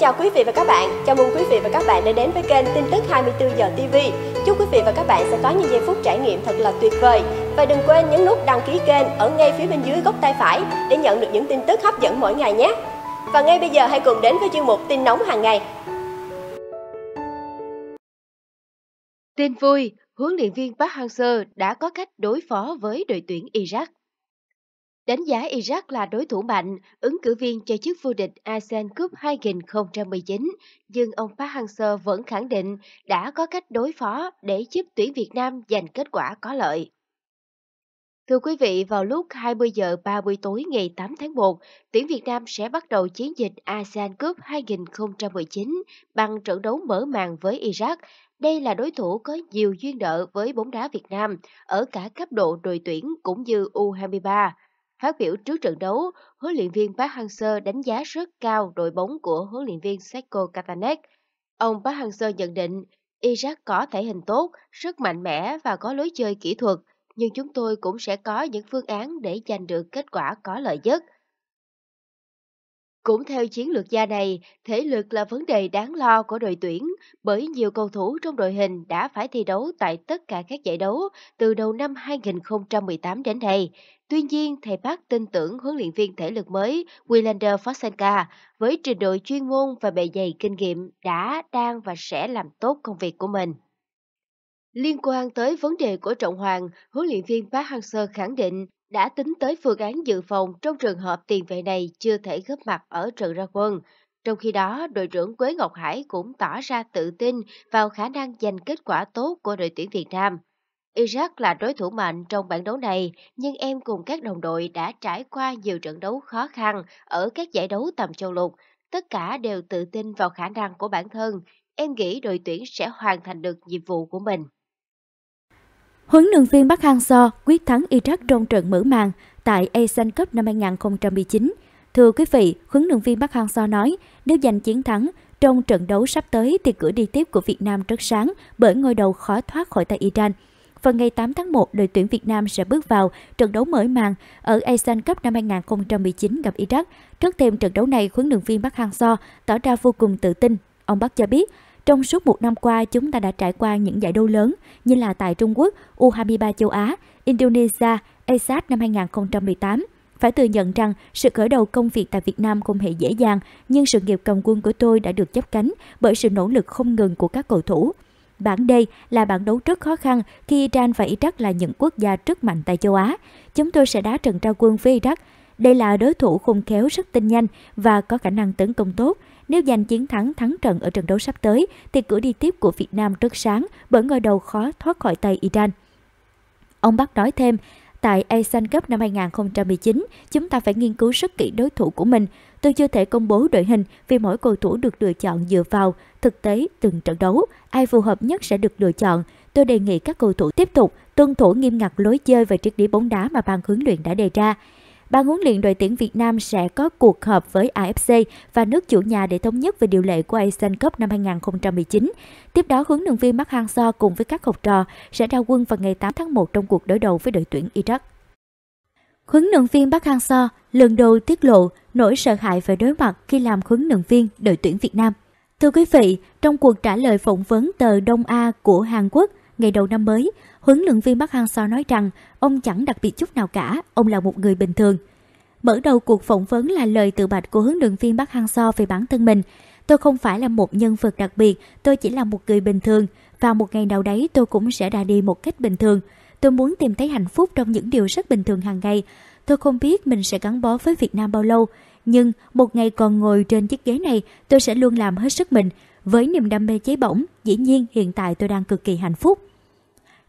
chào quý vị và các bạn. Chào mừng quý vị và các bạn đã đến với kênh tin tức 24 giờ TV. Chúc quý vị và các bạn sẽ có những giây phút trải nghiệm thật là tuyệt vời. Và đừng quên nhấn nút đăng ký kênh ở ngay phía bên dưới góc tay phải để nhận được những tin tức hấp dẫn mỗi ngày nhé. Và ngay bây giờ hãy cùng đến với chuyên mục tin nóng hàng ngày. Tin vui, huấn luyện viên Park Hang-seo đã có cách đối phó với đội tuyển Iraq đánh giá Iraq là đối thủ mạnh, ứng cử viên cho chức vô địch ASEAN Cup 2019, nhưng ông Park Hang-seo vẫn khẳng định đã có cách đối phó để giúp tuyển Việt Nam giành kết quả có lợi. Thưa quý vị, vào lúc 20 giờ 30 tối ngày 8 tháng 1, tuyển Việt Nam sẽ bắt đầu chiến dịch ASEAN Cup 2019 bằng trận đấu mở màn với Iraq. Đây là đối thủ có nhiều duyên nợ với bóng đá Việt Nam ở cả cấp độ đội tuyển cũng như U23. Phát biểu trước trận đấu, huấn luyện viên Park Hang-seo đánh giá rất cao đội bóng của huấn luyện viên Seiko Katanek. Ông Park Hang-seo nhận định, Iraq có thể hình tốt, rất mạnh mẽ và có lối chơi kỹ thuật, nhưng chúng tôi cũng sẽ có những phương án để giành được kết quả có lợi nhất. Cũng theo chiến lược gia này, thể lực là vấn đề đáng lo của đội tuyển bởi nhiều cầu thủ trong đội hình đã phải thi đấu tại tất cả các giải đấu từ đầu năm 2018 đến nay. Tuy nhiên, thầy Park tin tưởng huấn luyện viên thể lực mới Willander Fosenka với trình độ chuyên môn và bề dày kinh nghiệm đã, đang và sẽ làm tốt công việc của mình. Liên quan tới vấn đề của Trọng Hoàng, huấn luyện viên Park Hang-seo khẳng định đã tính tới phương án dự phòng trong trường hợp tiền vệ này chưa thể góp mặt ở trận ra quân. Trong khi đó, đội trưởng Quế Ngọc Hải cũng tỏ ra tự tin vào khả năng giành kết quả tốt của đội tuyển Việt Nam. Iraq là đối thủ mạnh trong bảng đấu này, nhưng em cùng các đồng đội đã trải qua nhiều trận đấu khó khăn ở các giải đấu tầm châu lục. Tất cả đều tự tin vào khả năng của bản thân. Em nghĩ đội tuyển sẽ hoàn thành được nhiệm vụ của mình. Huấn luyện viên Park Hang-seo quyết thắng Iraq trong trận mở màn tại Asian Cup năm 2019. Thưa quý vị, huấn luyện viên Park Hang-seo nói, nếu giành chiến thắng trong trận đấu sắp tới thì cửa đi tiếp của Việt Nam rất sáng bởi ngôi đầu khó thoát khỏi tay Iran. Vào ngày 8 tháng 1, đội tuyển Việt Nam sẽ bước vào trận đấu mở màn ở Asian Cup năm 2019 gặp Iraq. Trước thêm trận đấu này, huấn luyện viên Park Hang-seo tỏ ra vô cùng tự tin. Ông Park cho biết, trong suốt một năm qua, chúng ta đã trải qua những giải đấu lớn như là tại Trung Quốc, U23 châu Á, Indonesia, ASEAN năm 2018. Phải thừa nhận rằng sự khởi đầu công việc tại Việt Nam không hề dễ dàng, nhưng sự nghiệp cầm quân của tôi đã được chấp cánh bởi sự nỗ lực không ngừng của các cầu thủ. Bản D là bản đấu rất khó khăn khi Iran và Iraq là những quốc gia rất mạnh tại châu Á. Chúng tôi sẽ đá trận ra quân với Iraq đây là đối thủ khung khéo rất tinh nhanh và có khả năng tấn công tốt. Nếu giành chiến thắng thắng trận ở trận đấu sắp tới thì cửa đi tiếp của Việt Nam rất sáng bởi ngôi đầu khó thoát khỏi tay Iran. Ông Bắc nói thêm, tại asian Cup năm 2019, chúng ta phải nghiên cứu rất kỹ đối thủ của mình. Tôi chưa thể công bố đội hình vì mỗi cầu thủ được lựa chọn dựa vào thực tế từng trận đấu, ai phù hợp nhất sẽ được lựa chọn. Tôi đề nghị các cầu thủ tiếp tục tuân thủ nghiêm ngặt lối chơi và triết lý bóng đá mà ban huấn luyện đã đề ra. Ban huấn luyện đội tuyển Việt Nam sẽ có cuộc họp với AFC và nước chủ nhà để thống nhất về điều lệ của Asian Cup năm 2019. Tiếp đó, huấn luyện viên Park Hang-seo cùng với các học trò sẽ ra quân vào ngày 8 tháng 1 trong cuộc đối đầu với đội tuyển Iraq. Huấn luyện viên Park Hang-seo lần đầu tiết lộ nỗi sợ hãi phải đối mặt khi làm huấn luyện viên đội tuyển Việt Nam. Thưa quý vị, trong cuộc trả lời phỏng vấn tờ Đông A của Hàn Quốc ngày đầu năm mới, huấn luyện viên Park Hang-seo nói rằng ông chẳng đặc biệt chút nào cả, ông là một người bình thường. Mở đầu cuộc phỏng vấn là lời tự bạch của huấn luyện viên Park Hang-seo về bản thân mình. Tôi không phải là một nhân vật đặc biệt, tôi chỉ là một người bình thường. Và một ngày nào đấy tôi cũng sẽ ra đi một cách bình thường. Tôi muốn tìm thấy hạnh phúc trong những điều rất bình thường hàng ngày. Tôi không biết mình sẽ gắn bó với Việt Nam bao lâu. Nhưng một ngày còn ngồi trên chiếc ghế này, tôi sẽ luôn làm hết sức mình. Với niềm đam mê cháy bỏng, dĩ nhiên hiện tại tôi đang cực kỳ hạnh phúc.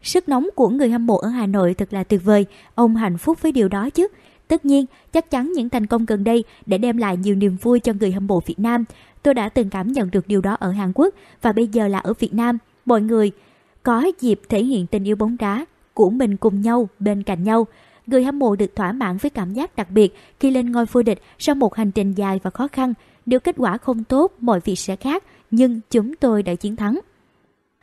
Sức nóng của người hâm mộ ở Hà Nội thật là tuyệt vời, ông hạnh phúc với điều đó chứ. Tất nhiên, chắc chắn những thành công gần đây đã đem lại nhiều niềm vui cho người hâm mộ Việt Nam. Tôi đã từng cảm nhận được điều đó ở Hàn Quốc và bây giờ là ở Việt Nam. Mọi người có dịp thể hiện tình yêu bóng đá của mình cùng nhau, bên cạnh nhau. Người hâm mộ được thỏa mãn với cảm giác đặc biệt khi lên ngôi vô địch sau một hành trình dài và khó khăn. Nếu kết quả không tốt, mọi việc sẽ khác, nhưng chúng tôi đã chiến thắng.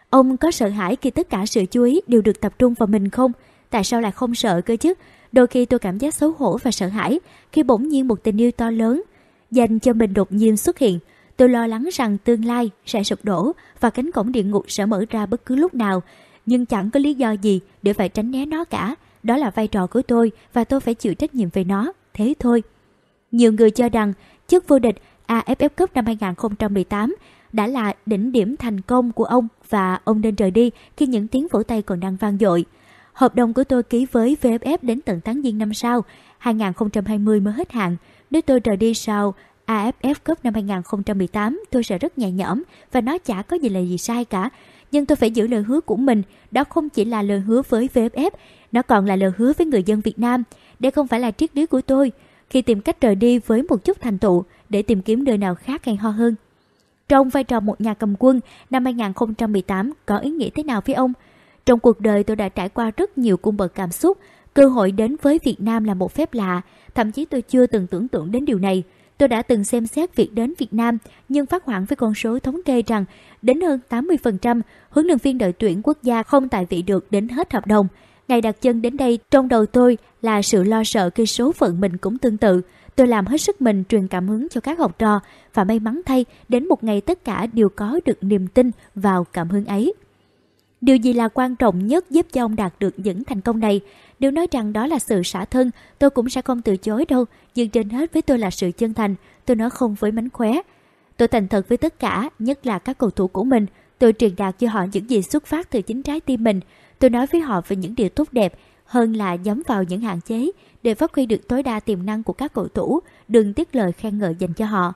Ông có sợ hãi khi tất cả sự chú ý đều được tập trung vào mình không? Tại sao lại không sợ cơ chứ? Đôi khi tôi cảm giác xấu hổ và sợ hãi khi bỗng nhiên một tình yêu to lớn dành cho mình đột nhiên xuất hiện. Tôi lo lắng rằng tương lai sẽ sụp đổ và cánh cổng địa ngục sẽ mở ra bất cứ lúc nào. Nhưng chẳng có lý do gì để phải tránh né nó cả. Đó là vai trò của tôi và tôi phải chịu trách nhiệm về nó. Thế thôi. Nhiều người cho rằng chức vô địch AFF Cup năm 2018 đã là đỉnh điểm thành công của ông và ông nên rời đi khi những tiếng vỗ tay còn đang vang dội. Hợp đồng của tôi ký với VFF đến tận tháng Giêng năm sau, 2020 mới hết hạn. Nếu tôi rời đi sau AFF Cup năm 2018, tôi sẽ rất nhẹ nhõm và nó chả có gì là gì sai cả. Nhưng tôi phải giữ lời hứa của mình, đó không chỉ là lời hứa với VFF, nó còn là lời hứa với người dân Việt Nam. Đây không phải là triết lý của tôi. Khi tìm cách rời đi với một chút thành tựu để tìm kiếm nơi nào khác hay ho hơn trong vai trò một nhà cầm quân năm 2018 có ý nghĩa thế nào với ông? Trong cuộc đời tôi đã trải qua rất nhiều cung bậc cảm xúc, cơ hội đến với Việt Nam là một phép lạ, thậm chí tôi chưa từng tưởng tượng đến điều này. Tôi đã từng xem xét việc đến Việt Nam, nhưng phát hoảng với con số thống kê rằng đến hơn 80% hướng luyện viên đội tuyển quốc gia không tại vị được đến hết hợp đồng. Ngày đặt chân đến đây trong đầu tôi là sự lo sợ khi số phận mình cũng tương tự. Tôi làm hết sức mình truyền cảm hứng cho các học trò và may mắn thay đến một ngày tất cả đều có được niềm tin vào cảm hứng ấy. Điều gì là quan trọng nhất giúp cho ông đạt được những thành công này? Nếu nói rằng đó là sự xả thân, tôi cũng sẽ không từ chối đâu. Nhưng trên hết với tôi là sự chân thành, tôi nói không với mánh khóe. Tôi thành thật với tất cả, nhất là các cầu thủ của mình. Tôi truyền đạt cho họ những gì xuất phát từ chính trái tim mình. Tôi nói với họ về những điều tốt đẹp hơn là nhắm vào những hạn chế để phát huy được tối đa tiềm năng của các cầu thủ, đừng tiếc lời khen ngợi dành cho họ.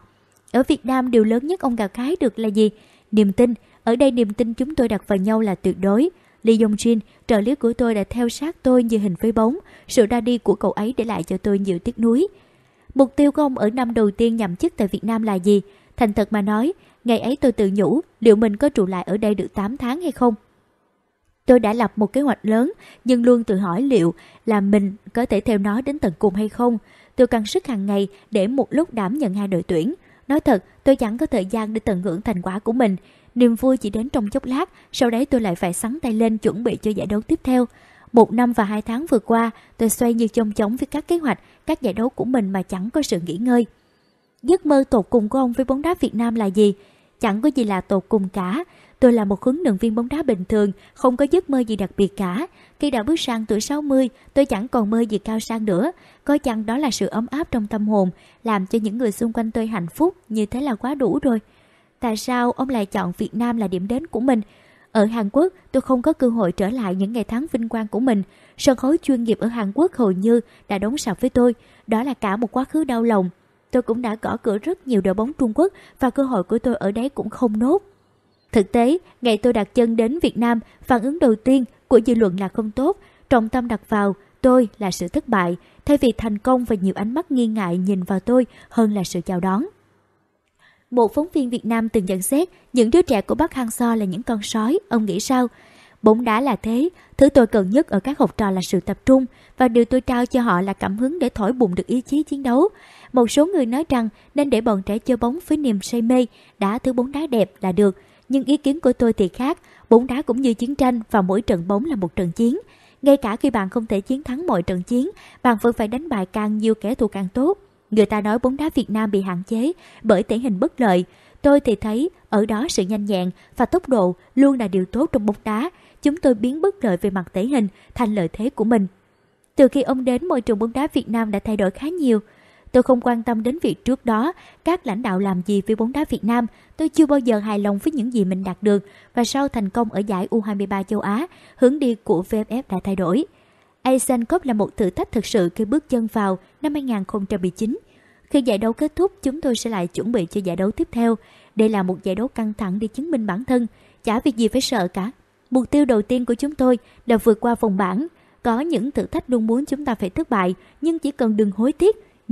Ở Việt Nam điều lớn nhất ông gà cái được là gì? Niềm tin. Ở đây niềm tin chúng tôi đặt vào nhau là tuyệt đối. Lee Jong Jin, trợ lý của tôi đã theo sát tôi như hình với bóng. Sự ra đi của cậu ấy để lại cho tôi nhiều tiếc nuối. Mục tiêu của ông ở năm đầu tiên nhậm chức tại Việt Nam là gì? Thành thật mà nói, ngày ấy tôi tự nhủ liệu mình có trụ lại ở đây được 8 tháng hay không? Tôi đã lập một kế hoạch lớn, nhưng luôn tự hỏi liệu là mình có thể theo nó đến tận cùng hay không. Tôi cần sức hàng ngày để một lúc đảm nhận hai đội tuyển. Nói thật, tôi chẳng có thời gian để tận hưởng thành quả của mình. Niềm vui chỉ đến trong chốc lát, sau đấy tôi lại phải sắn tay lên chuẩn bị cho giải đấu tiếp theo. Một năm và hai tháng vừa qua, tôi xoay như chông chóng với các kế hoạch, các giải đấu của mình mà chẳng có sự nghỉ ngơi. Giấc mơ tột cùng của ông với bóng đá Việt Nam là gì? Chẳng có gì là tột cùng cả. Tôi là một huấn luyện viên bóng đá bình thường, không có giấc mơ gì đặc biệt cả. Khi đã bước sang tuổi 60, tôi chẳng còn mơ gì cao sang nữa. có chăng đó là sự ấm áp trong tâm hồn, làm cho những người xung quanh tôi hạnh phúc, như thế là quá đủ rồi. Tại sao ông lại chọn Việt Nam là điểm đến của mình? Ở Hàn Quốc, tôi không có cơ hội trở lại những ngày tháng vinh quang của mình. Sân khấu chuyên nghiệp ở Hàn Quốc hầu như đã đóng sập với tôi. Đó là cả một quá khứ đau lòng. Tôi cũng đã gõ cửa rất nhiều đội bóng Trung Quốc và cơ hội của tôi ở đấy cũng không nốt. Thực tế, ngày tôi đặt chân đến Việt Nam, phản ứng đầu tiên của dư luận là không tốt, trọng tâm đặt vào tôi là sự thất bại, thay vì thành công và nhiều ánh mắt nghi ngại nhìn vào tôi hơn là sự chào đón. Một phóng viên Việt Nam từng nhận xét những đứa trẻ của bắc Hang So là những con sói, ông nghĩ sao? Bóng đá là thế, thứ tôi cần nhất ở các học trò là sự tập trung và điều tôi trao cho họ là cảm hứng để thổi bùng được ý chí chiến đấu. Một số người nói rằng nên để bọn trẻ chơi bóng với niềm say mê, đá thứ bóng đá đẹp là được – nhưng ý kiến của tôi thì khác. Bóng đá cũng như chiến tranh và mỗi trận bóng là một trận chiến. Ngay cả khi bạn không thể chiến thắng mọi trận chiến, bạn vẫn phải đánh bại càng nhiều kẻ thù càng tốt. Người ta nói bóng đá Việt Nam bị hạn chế bởi thể hình bất lợi. Tôi thì thấy ở đó sự nhanh nhẹn và tốc độ luôn là điều tốt trong bóng đá. Chúng tôi biến bất lợi về mặt thể hình thành lợi thế của mình. Từ khi ông đến, môi trường bóng đá Việt Nam đã thay đổi khá nhiều. Tôi không quan tâm đến việc trước đó các lãnh đạo làm gì với bóng đá Việt Nam. Tôi chưa bao giờ hài lòng với những gì mình đạt được và sau thành công ở giải U23 châu Á, hướng đi của VFF đã thay đổi. Asian Cup là một thử thách thực sự khi bước chân vào năm 2019. Khi giải đấu kết thúc, chúng tôi sẽ lại chuẩn bị cho giải đấu tiếp theo. Đây là một giải đấu căng thẳng để chứng minh bản thân, chả việc gì phải sợ cả. Mục tiêu đầu tiên của chúng tôi là vượt qua vòng bảng. Có những thử thách luôn muốn chúng ta phải thất bại, nhưng chỉ cần đừng hối tiếc,